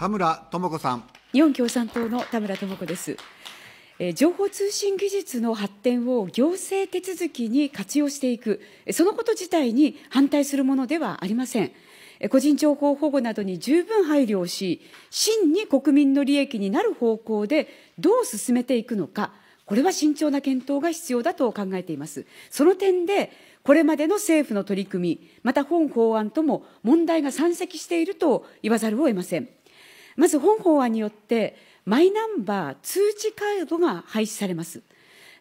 田村智子さん日本共産党の田村智子ですえ情報通信技術の発展を行政手続きに活用していく、そのこと自体に反対するものではありません。個人情報保護などに十分配慮をし、真に国民の利益になる方向でどう進めていくのか、これは慎重な検討が必要だと考えています。その点で、これまでの政府の取り組み、また本法案とも問題が山積していると言わざるを得ません。まず本法案によってマイナンバー通知カードが廃止されます。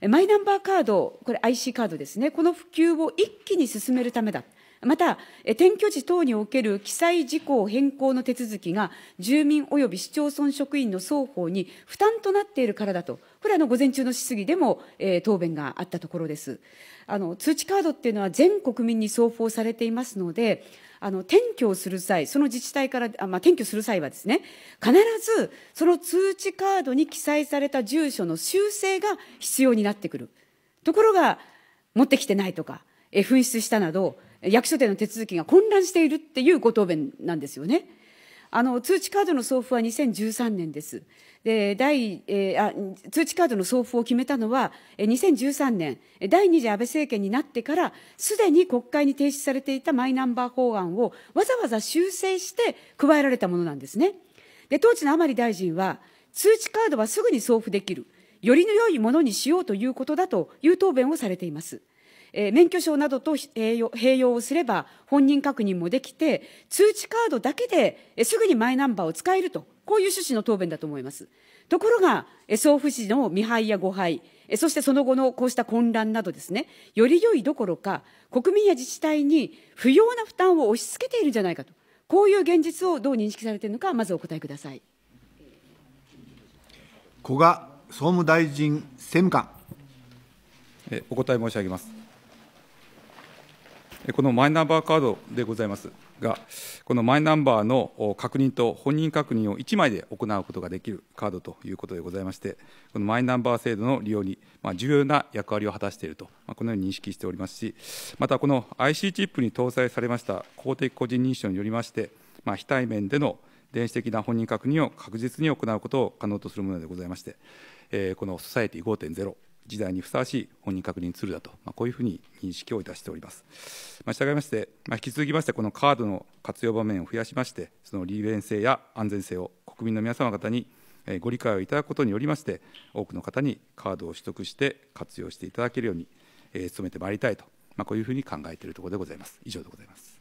マイナンバーカード、これ IC カードですね、この普及を一気に進めるためだ。また、転居時等における記載事項変更の手続きが、住民及び市町村職員の双方に負担となっているからだと、これはあの午前中の質疑でも、えー、答弁があったところです。あの通知カードっていうのは全国民に送付されていますので、あの転居をする際、その自治体から、あまあ、転居する際はですね、必ずその通知カードに記載された住所の修正が必要になってくる。ところが、持ってきてないとか、え紛失したなど、役所での手続きが混乱しているっていうご答弁なんですよね。あの通知カードの送付は2013年です。で第えー、あ通知カードの送付を決めたのは、2013年、第2次安倍政権になってから、すでに国会に提出されていたマイナンバー法案をわざわざ修正して加えられたものなんですね。で当時の甘利大臣は、通知カードはすぐに送付できる、よりの良いものにしようということだという答弁をされています。えー、免許証などと併用併用をすれば、本人確認もできて、通知カードだけで、えー、すぐにマイナンバーを使えると、こういう趣旨の答弁だと思います。ところが、えー、送付時の未配や誤配、えー、そしてその後のこうした混乱などですね、より良いどころか、国民や自治体に不要な負担を押し付けているんじゃないかと、こういう現実をどう認識されているのか、まずお答えください。古賀総務大臣政務官お答え申し上げますこのマイナンバーカードでございますが、このマイナンバーの確認と本人確認を1枚で行うことができるカードということでございまして、このマイナンバー制度の利用に重要な役割を果たしていると、このように認識しておりますし、またこの IC チップに搭載されました公的個人認証によりまして、まあ、非対面での電子的な本人確認を確実に行うことを可能とするものでございまして、えー、このソサエティ5.0時代にふさわしい本人確認ツールだと、まあ、こういうふうに認識をいたしております。まあ、従いまして、まあ、引き続きまして、このカードの活用場面を増やしまして、その利便性や安全性を国民の皆様方にご理解をいただくことによりまして、多くの方にカードを取得して活用していただけるように、えー、努めてまいりたいと、まあ、こういうふうに考えているところでございます。以上でございます。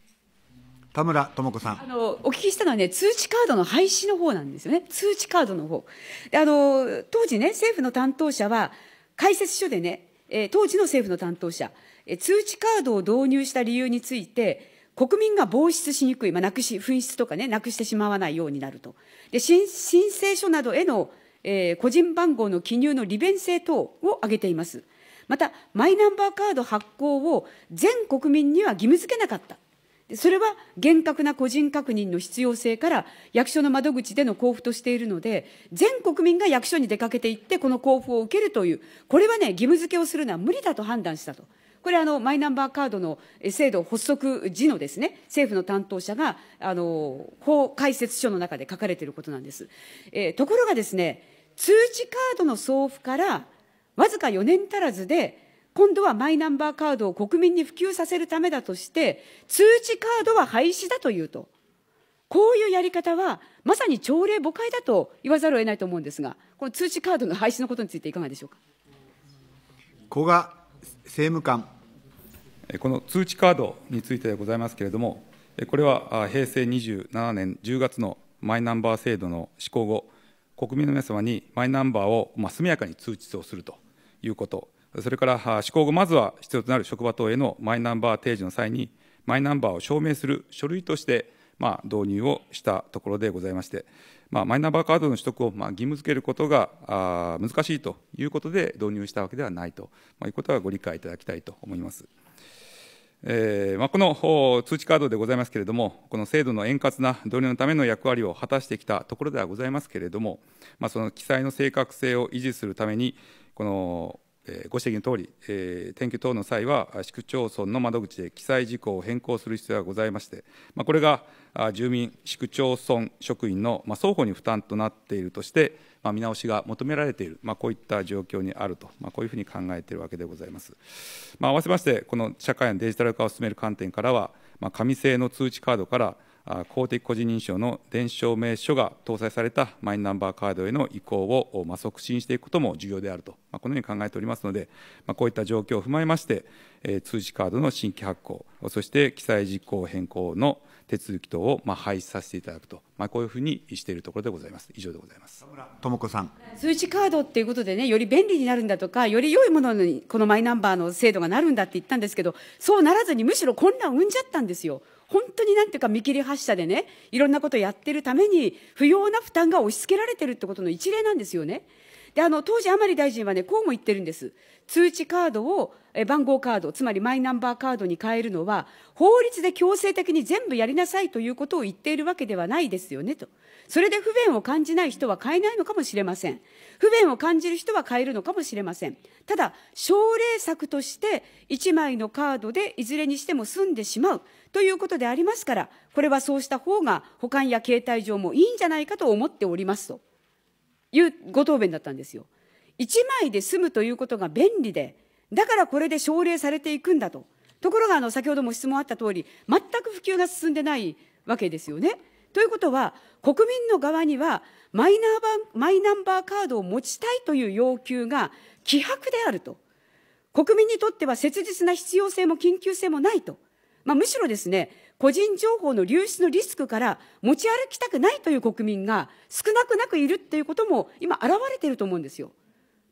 田村智子さんあのお聞きしたのはね、通知カードの廃止の方なんですよね、通知カードの方であの当時ね、政府の担当者は、解説書でね、えー、当時の政府の担当者、えー、通知カードを導入した理由について、国民が防止しにくい、まあ、なくし、紛失とかね、なくしてしまわないようになると。で、申請書などへの、えー、個人番号の記入の利便性等を挙げています。また、マイナンバーカード発行を全国民には義務付けなかった。それは厳格な個人確認の必要性から、役所の窓口での交付としているので、全国民が役所に出かけていって、この交付を受けるという、これはね、義務付けをするのは無理だと判断したと。これあの、マイナンバーカードの制度発足時のですね、政府の担当者が、あの、法解説書の中で書かれていることなんです。えー、ところがですね、通知カードの送付から、わずか4年足らずで、今度はマイナンバーカードを国民に普及させるためだとして、通知カードは廃止だというと、こういうやり方は、まさに朝令暮改だと言わざるを得ないと思うんですが、この通知カードの廃止のことについて、いかがでしょうか古賀政務官。この通知カードについてでございますけれども、これは平成27年10月のマイナンバー制度の施行後、国民の皆様にマイナンバーを速やかに通知をするということ。それから施行後、まずは必要となる職場等へのマイナンバー提示の際に、マイナンバーを証明する書類として、まあ、導入をしたところでございまして、まあ、マイナンバーカードの取得をまあ義務付けることがあ難しいということで導入したわけではないと、まあ、いうことはご理解いただきたいと思います。えーまあ、この通知カードでございますけれども、この制度の円滑な導入のための役割を果たしてきたところではございますけれども、まあ、その記載の正確性を維持するために、このご指摘のとおり、え転居等の際は、市区町村の窓口で記載事項を変更する必要がございまして、まこれが住民、市区町村職員の、ま双方に負担となっているとして、ま見直しが求められている、まこういった状況にあると、まこういうふうに考えているわけでございます。まあ、合わせまして、この社会のデジタル化を進める観点からは、ま紙製の通知カードから、公的個人認証の電子証明書が搭載されたマイナンバーカードへの移行を促進していくことも重要であると、このように考えておりますので、こういった状況を踏まえまして、通知カードの新規発行、そして記載事項変更の手続き等を廃止させていただくと、こういうふうにしているところでございます。以上でございます。智子さん。通知カードっていうことでね、より便利になるんだとか、より良いものにこのマイナンバーの制度がなるんだって言ったんですけど、そうならずにむしろ混乱を生んじゃったんですよ。本当になんていうか見切り発車でね、いろんなことをやってるために、不要な負担が押し付けられてるってことの一例なんですよね。で、あの、当時甘利大臣はね、こうも言ってるんです。通知カードを番号カード、つまりマイナンバーカードに変えるのは、法律で強制的に全部やりなさいということを言っているわけではないですよねと。それで不便を感じない人は変えないのかもしれません。不便を感じる人は変えるのかもしれません。ただ、奨励策として、1枚のカードでいずれにしても済んでしまうということでありますから、これはそうした方が保管や携帯上もいいんじゃないかと思っておりますというご答弁だったんですよ。1枚で済むということが便利で、だからこれで奨励されていくんだと。ところが、あの、先ほども質問あった通り、全く普及が進んでないわけですよね。ということは、国民の側にはマイナーバ、マイナンバーカードを持ちたいという要求が希薄であると。国民にとっては切実な必要性も緊急性もないと。まあ、むしろですね、個人情報の流出のリスクから持ち歩きたくないという国民が少なくなくいるっていうことも今現れていると思うんですよ。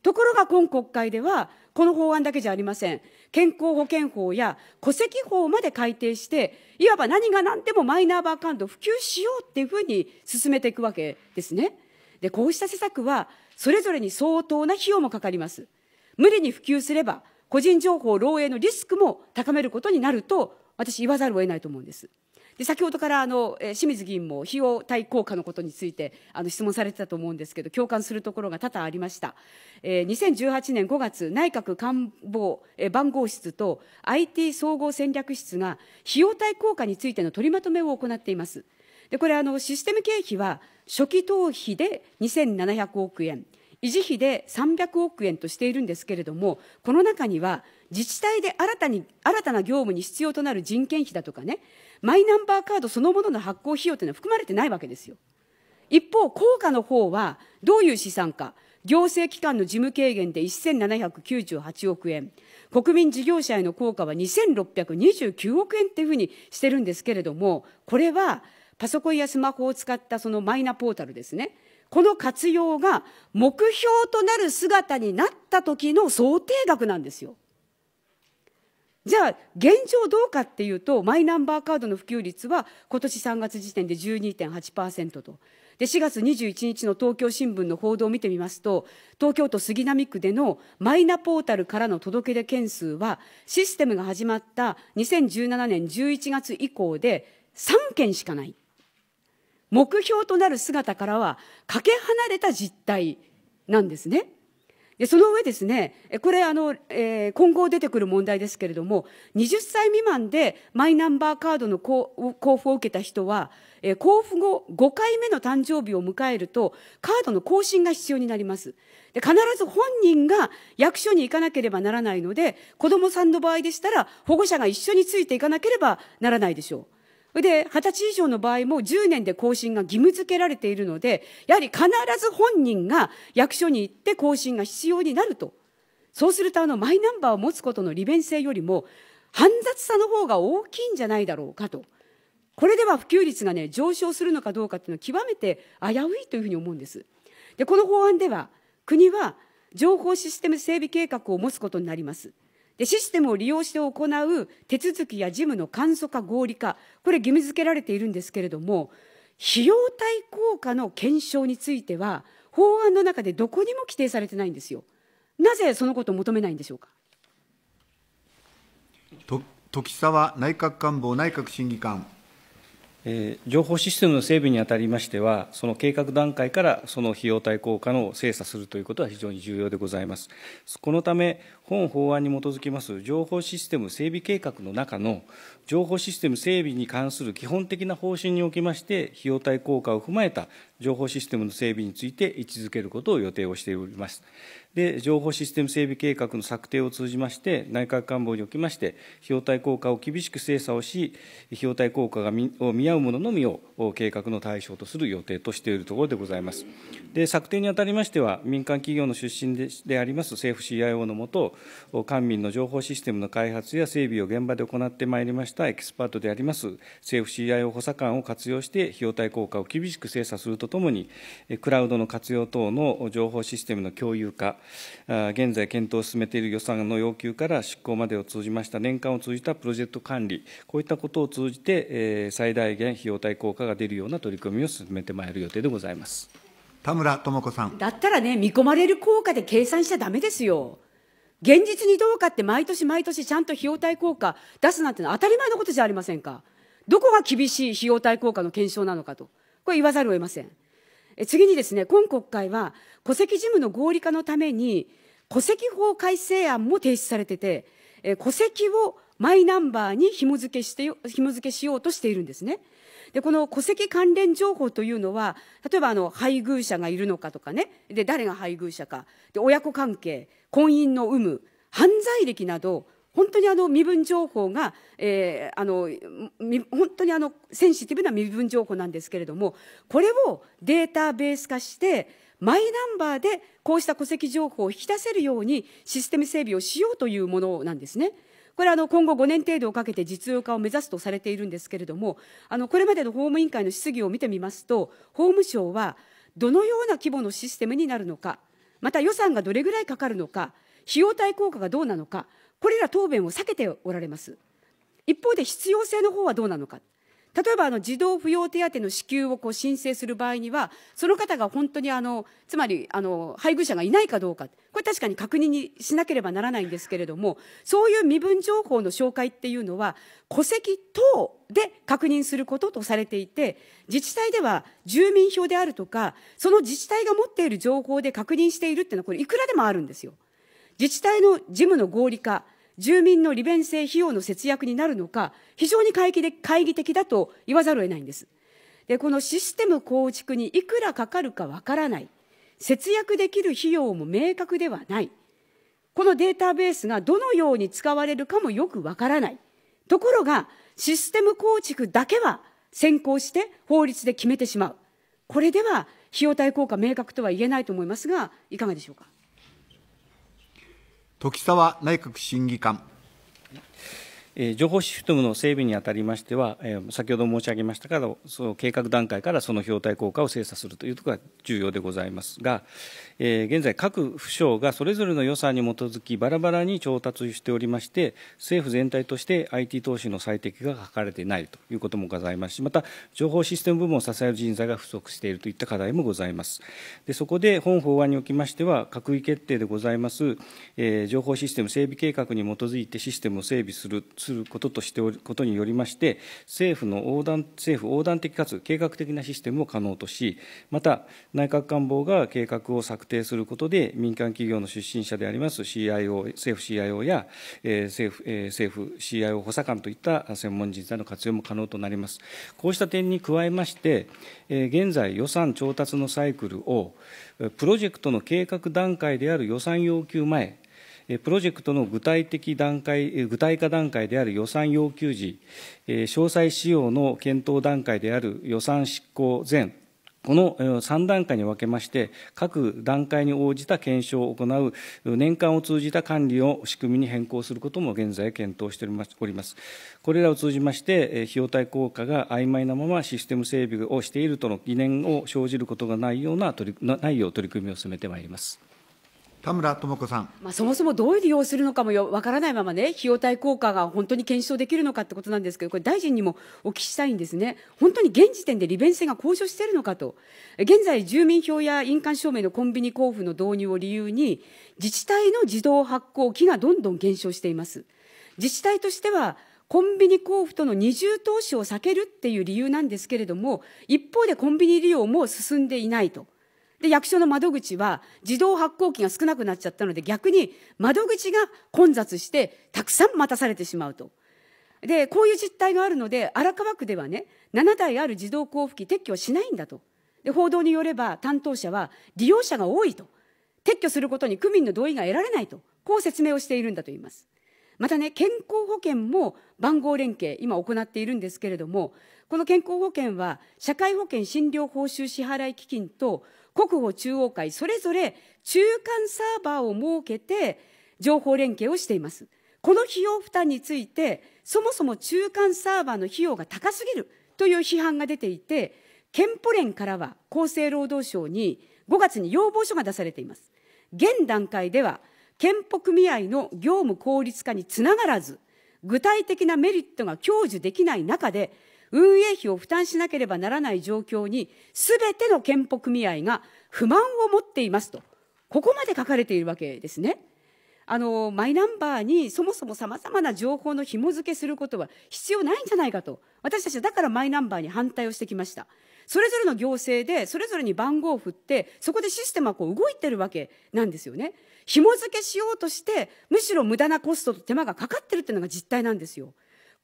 ところが今国会ではこの法案だけじゃありません。健康保険法や戸籍法まで改定して、いわば何が何でもマイナーバーカードを普及しようっていうふうに進めていくわけですね。で、こうした施策は、それぞれに相当な費用もかかります。無理に普及すれば、個人情報漏洩のリスクも高めることになると、私言わざるを得ないと思うんです。で先ほどからあの清水議員も費用対効果のことについてあの質問されてたと思うんですけど共感するところが多々ありました、えー、2018年5月内閣官房、えー、番号室と IT 総合戦略室が費用対効果についての取りまとめを行っていますでこれあのシステム経費は初期投費で2700億円維持費で300億円としているんですけれども、この中には自治体で新たに新たな業務に必要となる人件費だとかね、マイナンバーカードそのものの発行費用というのは含まれてないわけですよ。一方、効果の方はどういう試算か、行政機関の事務軽減で1798億円、国民事業者への効果は2629億円っていうふうにしてるんですけれども、これはパソコンやスマホを使ったそのマイナポータルですね、この活用が目標となる姿になった時の想定額なんですよ。じゃあ、現状どうかっていうと、マイナンバーカードの普及率は、今年3月時点で12.8%と。で、4月21日の東京新聞の報道を見てみますと、東京都杉並区でのマイナポータルからの届け出件数は、システムが始まった2017年11月以降で3件しかない。目標となる姿からは、かけ離れた実態なんですね。でその上ですね、これあの、えー、今後出てくる問題ですけれども、20歳未満でマイナンバーカードの交付を受けた人は、えー、交付後5回目の誕生日を迎えると、カードの更新が必要になります。で必ず本人が役所に行かなければならないので、子どもさんの場合でしたら、保護者が一緒についていかなければならないでしょう。で、二十歳以上の場合も10年で更新が義務付けられているので、やはり必ず本人が役所に行って更新が必要になると。そうすると、あの、マイナンバーを持つことの利便性よりも、煩雑さの方が大きいんじゃないだろうかと。これでは普及率がね、上昇するのかどうかっていうのは極めて危ういというふうに思うんです。で、この法案では、国は情報システム整備計画を持つことになります。でシステムを利用して行う手続きや事務の簡素化、合理化、これ、義務付けられているんですけれども、費用対効果の検証については、法案の中でどこにも規定されてないんですよ。なぜそのことを求めないんでしょうか。と時沢内閣官房内閣審議官。え情報システムの整備にあたりましては、その計画段階からその費用対効果の精査するということは非常に重要でございます。このため、本法案に基づきます情報システム整備計画の中の情報システム整備に関する基本的な方針におきまして、費用対効果を踏まえた情報システムの整備について位置づけることを予定をしております。で、情報システム整備計画の策定を通じまして、内閣官房におきまして、費用対効果を厳しく精査をし、費用対効果がを見合うもののみを計画の対象とする予定としているところでございます。で、策定にあたりましては、民間企業の出身であります政府 CIO のもと、官民の情報システムの開発や整備を現場で行ってまいりましたエキスパートであります政府 CIO 補佐官を活用して費用対効果を厳しく精査するとともにクラウドの活用等の情報システムの共有化現在検討を進めている予算の要求から執行までを通じました年間を通じたプロジェクト管理こういったことを通じて最大限費用対効果が出るような取り組みを進めてまいる予定でございます。田村智子さんだったらね見込まれる効果で計算しちゃだめですよ現実にどうかって毎年毎年ちゃんと費用対効果出すなんてのは当たり前のことじゃありませんか。どこが厳しい費用対効果の検証なのかと。これ言わざるを得ません。え次にですね、今国会は戸籍事務の合理化のために、戸籍法改正案も提出されてて、え戸籍をマイナンバーに紐付けして、紐付けしようとしているんですね。で、この戸籍関連情報というのは、例えばあの、配偶者がいるのかとかね、で、誰が配偶者か、で、親子関係、婚姻の有無、犯罪歴など、本当にあの身分情報が、えー、あの本当にあのセンシティブな身分情報なんですけれども、これをデータベース化して、マイナンバーでこうした戸籍情報を引き出せるようにシステム整備をしようというものなんですね。これは今後5年程度をかけて実用化を目指すとされているんですけれども、あのこれまでの法務委員会の質疑を見てみますと、法務省はどのような規模のシステムになるのか、また予算がどれぐらいかかるのか、費用対効果がどうなのか、これら答弁を避けておられます。一方で必要性の方はどうなのか、例えばあの児童扶養手当の支給をこう申請する場合には、その方が本当にあのつまりあの配偶者がいないかどうか、これ確かに確認にしなければならないんですけれども、そういう身分情報の紹介っていうのは、戸籍等で確認することとされていて、自治体では住民票であるとか、その自治体が持っている情報で確認しているっていうのは、これ、いくらでもあるんですよ。自治体の事務の合理化住民の利便性費用の節約になるのか、非常に懐疑懐疑的だと言わざるを得ないんです。で、このシステム構築にいくらかかるかわからない、節約できる費用も明確ではない、このデータベースがどのように使われるかもよくわからない。ところが、システム構築だけは先行して法律で決めてしまう。これでは費用対効果明確とは言えないと思いますが、いかがでしょうか。時沢内閣審議官。情報システムの整備にあたりましては、先ほど申し上げましたから、その計画段階からその表体効果を精査するというところが重要でございますが、現在、各府省がそれぞれの予算に基づき、ばらばらに調達しておりまして、政府全体として IT 投資の最適が書かれていないということもございますし、また、情報システム部門を支える人材が不足しているといった課題もございます。でそこで、本法案におきましては、閣議決定でございます、情報システム整備計画に基づいてシステムを整備する、することとしておことによりまして、政府の横断政府横断的かつ計画的なシステムを可能とし、また内閣官房が計画を策定することで、民間企業の出身者であります CIO、政府 CIO や、えー、政府、えー、政府 CIO 補佐官といった専門人材の活用も可能となります。こうした点に加えまして、えー、現在予算調達のサイクルをプロジェクトの計画段階である予算要求前プロジェクトの具体的段階、具体化段階である予算要求時、詳細仕様の検討段階である予算執行前、この3段階に分けまして、各段階に応じた検証を行う、年間を通じた管理を仕組みに変更することも現在検討しております。これらを通じまして、費用対効果が曖昧なままシステム整備をしているとの疑念を生じることがないような取り、ないよう取り組みを進めてまいります。田村智子さん、まあ、そもそもどう利用するのかもわからないままね、費用対効果が本当に検証できるのかってことなんですけど、これ、大臣にもお聞きしたいんですね、本当に現時点で利便性が向上しているのかと、現在、住民票や印鑑証明のコンビニ交付の導入を理由に、自治体の自動発行機がどんどん減少しています。自治体としてはコンビニ交付との二重投資を避けるっていう理由なんですけれども、一方でコンビニ利用も進んでいないと。で役所の窓口は自動発行機が少なくなっちゃったので逆に窓口が混雑してたくさん待たされてしまうと。でこういう実態があるので荒川区ではね7台ある自動交付機撤去しないんだとで報道によれば担当者は利用者が多いと撤去することに区民の同意が得られないとこう説明をしているんだと言いますまたね健康保険も番号連携今行っているんですけれどもこの健康保険は社会保険診療報酬支払基金と国保中央会、それぞれ中間サーバーを設けて、情報連携をしています。この費用負担について、そもそも中間サーバーの費用が高すぎるという批判が出ていて、憲法連からは厚生労働省に5月に要望書が出されています。現段階では、憲法組合の業務効率化につながらず、具体的なメリットが享受できない中で、運営費を負担しなければならない状況に、すべての健保組合が不満を持っていますと、ここまで書かれているわけですね。あのマイナンバーにそもそもさまざまな情報の紐付けすることは必要ないんじゃないかと、私たちはだからマイナンバーに反対をしてきました。それぞれの行政で、それぞれに番号を振って、そこでシステムはこう動いてるわけなんですよね。紐付けしようとして、むしろ無駄なコストと手間がかかってるっていうのが実態なんですよ。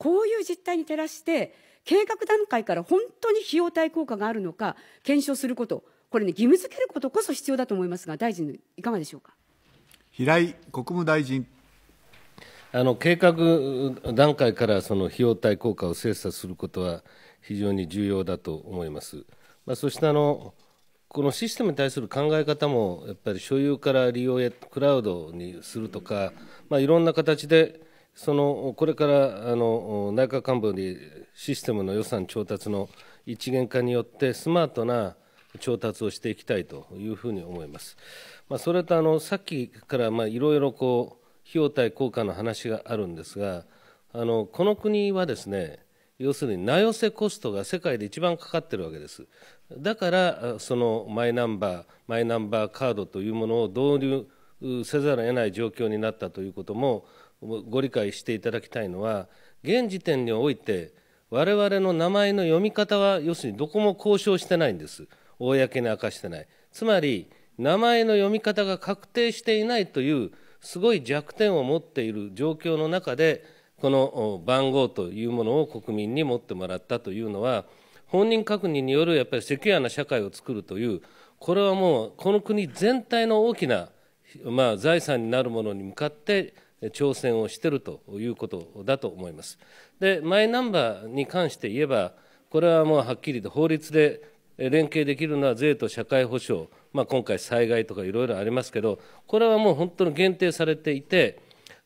こういう実態に照らして計画段階から本当に費用対効果があるのか検証することこれね義務付けることこそ必要だと思いますが大臣いかがでしょうか平井国務大臣あの計画段階からその費用対効果を精査することは非常に重要だと思います。まあ、そしてあのこのシステムに対する考え方もやっぱり所有から利用へクラウドにするとか、まあ、いろんな形でそのこれからあの内閣官房にシステムの予算調達の一元化によってスマートな調達をしていきたいというふうに思います。まあ、それとあのさっきからいろいろこう費用対効果の話があるんですが、あのこの国はですね、要するに名寄せコストが世界で一番かかってるわけです。だからそのマイナンバー、マイナンバーカードというものを導入せざるを得ない状況になったということも、ご理解していただきたいのは現時点において我々の名前の読み方は要するにどこも交渉してないんです公に明かしてないつまり名前の読み方が確定していないというすごい弱点を持っている状況の中でこの番号というものを国民に持ってもらったというのは本人確認によるやっぱりセキュアな社会を作るというこれはもうこの国全体の大きな、まあ、財産になるものに向かって挑戦をしているということだと思います。で、マイナンバーに関して言えば、これはもうはっきりと法律で連携できるのは税と社会保障、まあ、今回、災害とかいろいろありますけど、これはもう本当に限定されていて、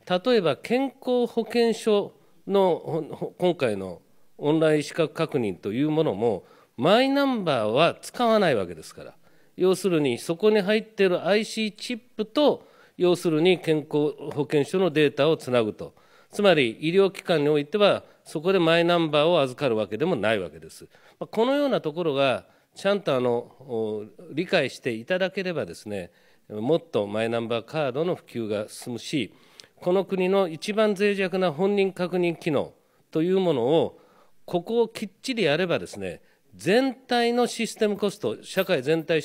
例えば健康保険証の今回のオンライン資格確認というものも、マイナンバーは使わないわけですから、要するにそこに入っている IC チップと、要するに健康保険証のデータをつなぐと、つまり医療機関においては、そこでマイナンバーを預かるわけでもないわけです。このようなところが、ちゃんとあの理解していただければですね、もっとマイナンバーカードの普及が進むし、この国の一番脆弱な本人確認機能というものを、ここをきっちりやればですね、全体のシステムコスト、社会全体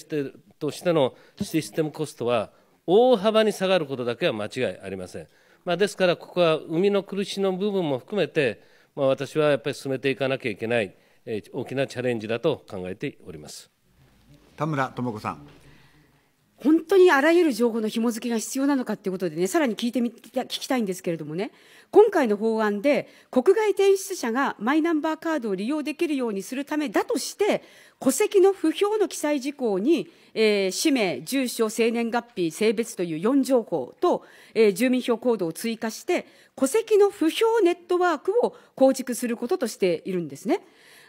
としてのシステムコストは大幅に下がることだけは間違いありません。まあ、ですから、ここは生みの苦しの部分も含めて、まあ、私はやっぱり進めていかなきゃいけない、えー、大きなチャレンジだと考えております田村智子さん。本当にあらゆる情報の紐付けが必要なのかということでね、さらに聞いてみ聞きたいんですけれどもね、今回の法案で、国外転出者がマイナンバーカードを利用できるようにするためだとして、戸籍の不評の記載事項に、えー、氏名、住所、生年月日、性別という4情報と、えー、住民票コードを追加して、戸籍の不評ネットワークを構築することとしているんですね。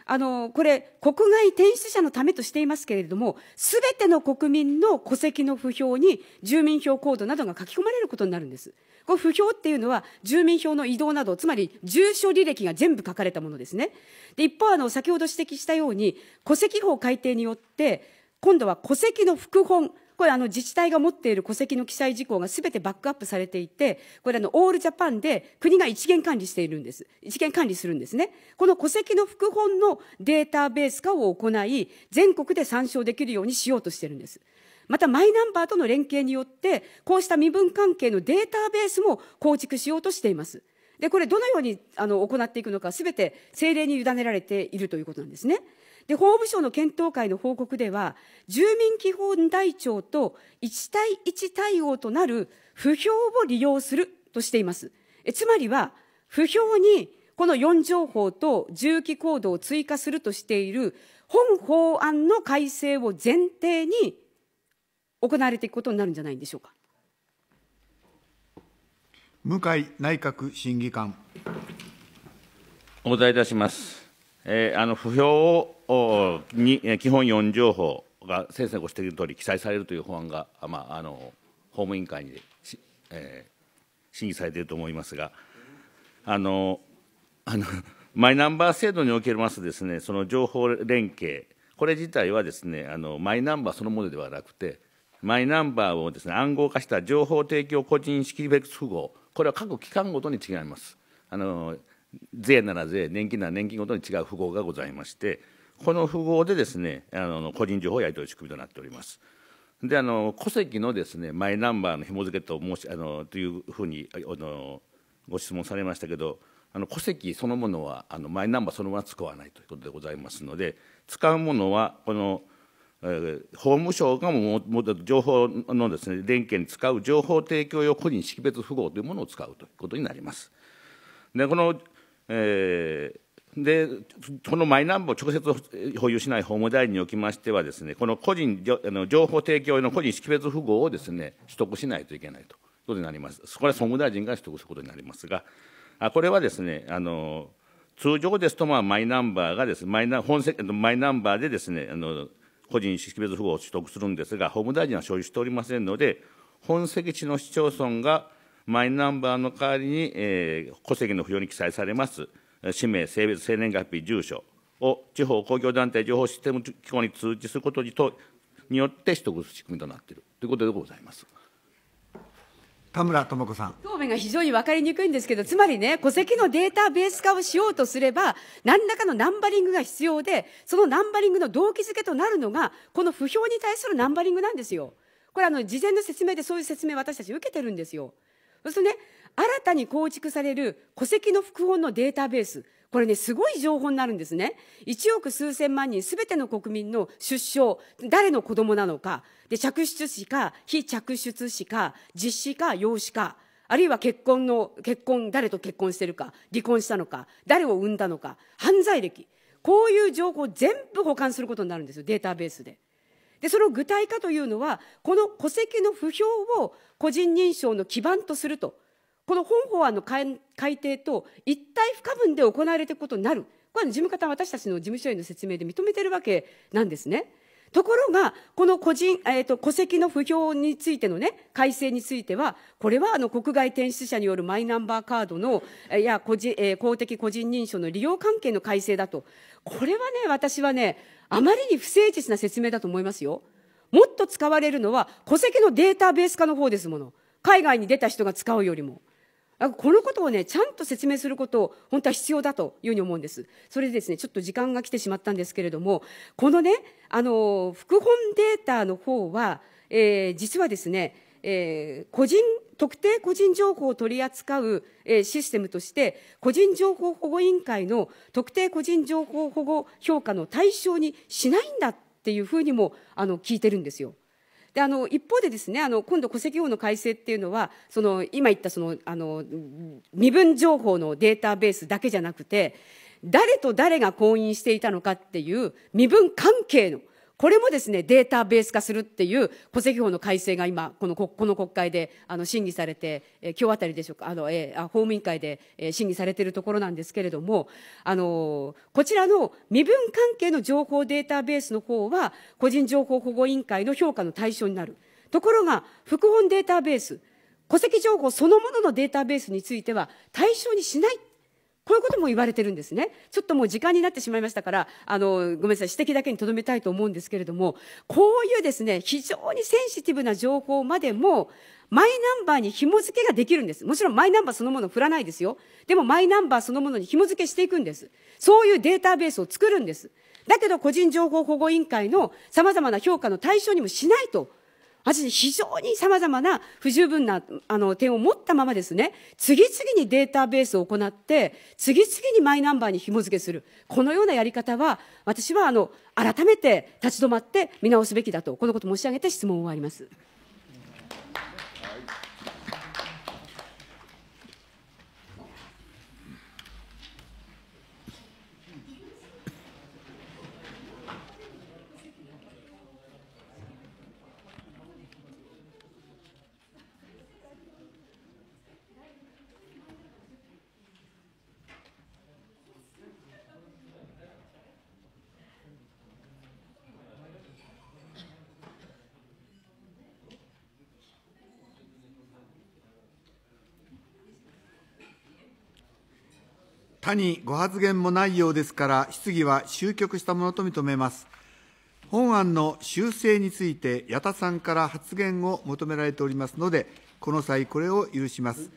あの、これ、国外転出者のためとしていますけれども、すべての国民の戸籍の不評に住民票コードなどが書き込まれることになるんです。この不評っていうのは、住民票の移動など、つまり住所履歴が全部書かれたものですね。で、一方、あの、先ほど指摘したように、戸籍法改定によって、今度は戸籍の副本、これあの自治体が持っている戸籍の記載事項がすべてバックアップされていて、これあのオールジャパンで国が一元管理しているんです。一元管理するんですね。この戸籍の副本のデータベース化を行い、全国で参照できるようにしようとしているんです。またマイナンバーとの連携によって、こうした身分関係のデータベースも構築しようとしています。で、これどのようにあの行っていくのか、すべて政令に委ねられているということなんですね。で法務省の検討会の報告では住民基本台帳と1対1対応となる不評を利用するとしていますえつまりは不評にこの4条法と重機行動を追加するとしている本法案の改正を前提に行われていくことになるんじゃないでしょうか向井内閣審議官お答えいたします、えー、あの不評をに基本4情報が先生ご指摘のとおり記載されるという法案が、まあ、あの法務委員会にえー、審議されていると思いますが、あのあのマイナンバー制度におけますですねその情報連携、これ自体はですねあのマイナンバーそのものではなくて、マイナンバーをですね暗号化した情報提供個人識別符号、これは各機関ごとに違います。あの税なら税、年金なら年金ごとに違う符号がございまして、この符号でですねあの個人情報やり取り仕組みとなっております。であの戸籍のですねマイナンバーの紐付けと申しあのというふうにあのご質問されましたけどあの戸籍そのものはあのマイナンバーそのまま使わないということでございますので使うものはこの、えー、法務省がもも情報のですね連携に使う情報提供用個人識別符号というものを使うということになります。でこの、えーで、このマイナンバーを直接保有しない法務大臣におきましてはです、ね、この個人あの情報提供の個人識別符号をです、ね、取得しないといけないということになります。これは総務大臣が取得することになりますが、あこれはですねあの通常ですと、まあ、マイナンバーがです、ね、マイナ本マイナンバーでです、ね、あの個人識別符号を取得するんですが、法務大臣は所有しておりませんので、本籍地の市町村がマイナンバーの代わりに、えー、戸籍の付与に記載されます。氏名、性別、生年月日、住所を地方公共団体情報システム機構に通知することにとによって取得する仕組みとなっているということでございます。田村智子さん答弁が非常に分かりにくいんですけど、つまりね、戸籍のデータベース化をしようとすれば、何らかのナンバリングが必要で、そのナンバリングの動機づけとなるのが、この不評に対するナンバリングなんですよ。これ、あの事前の説明でそういう説明、私たち受けてるんですよ。そうするとね、新たに構築される戸籍の副本のデータベース、これね、すごい情報になるんですね。1億数千万人、すべての国民の出生、誰の子供なのか、で、着出子か、非着出子か、実子か、養子か、あるいは結婚の、結婚、誰と結婚してるか、離婚したのか、誰を産んだのか、犯罪歴。こういう情報を全部保管することになるんですよ、データベースで。で、その具体化というのは、この戸籍の不評を個人認証の基盤とするとこの本法案の改定と一体不可分で行われていくことになる、これは事務方私たちの事務所への説明で認めているわけなんですね。ところが、この個人、えーと戸籍の不評についての、ね、改正については、これはあの国外転出者によるマイナンバーカードの、いや個人、えー、公的個人認証の利用関係の改正だと、これはね、私はね、あまりに不誠実な説明だと思いますよ。もっと使われるのは、戸籍のデータベース化の方ですもの、海外に出た人が使うよりも。このことをね、ちゃんと説明することを本当は必要だというふうに思うんです。それでですね、ちょっと時間が来てしまったんですけれども、このね、あの、副本データの方は、えー、実はですね、えー、個人、特定個人情報を取り扱う、えー、システムとして、個人情報保護委員会の特定個人情報保護評価の対象にしないんだっていうふうにも、あの、聞いてるんですよ。であの一方でですねあの今度戸籍法の改正っていうのはその今言ったそのあの身分情報のデータベースだけじゃなくて誰と誰が婚姻していたのかっていう身分関係のこれもですね、データベース化するっていう戸籍法の改正が今、このこの国会であの審議されて、えー、今日あたりでしょうか、あの、えー、法務委員会で、えー、審議されているところなんですけれども、あのー、こちらの身分関係の情報データベースの方は、個人情報保護委員会の評価の対象になる。ところが、副本データベース、戸籍情報そのもののデータベースについては対象にしないこういうことも言われてるんですね。ちょっともう時間になってしまいましたから、あの、ごめんなさい、指摘だけにとどめたいと思うんですけれども、こういうですね、非常にセンシティブな情報までも、マイナンバーに紐付けができるんです。もちろんマイナンバーそのものを振らないですよ。でもマイナンバーそのものに紐付けしていくんです。そういうデータベースを作るんです。だけど個人情報保護委員会の様々な評価の対象にもしないと。私非常に様々な不十分なあの点を持ったままですね、次々にデータベースを行って、次々にマイナンバーに紐付けする。このようなやり方は、私はあの、改めて立ち止まって見直すべきだと、このこと申し上げて質問を終わります。他にご発言もないようですから、質疑は終局したものと認めます。本案の修正について、矢田さんから発言を求められておりますので、この際、これを許します。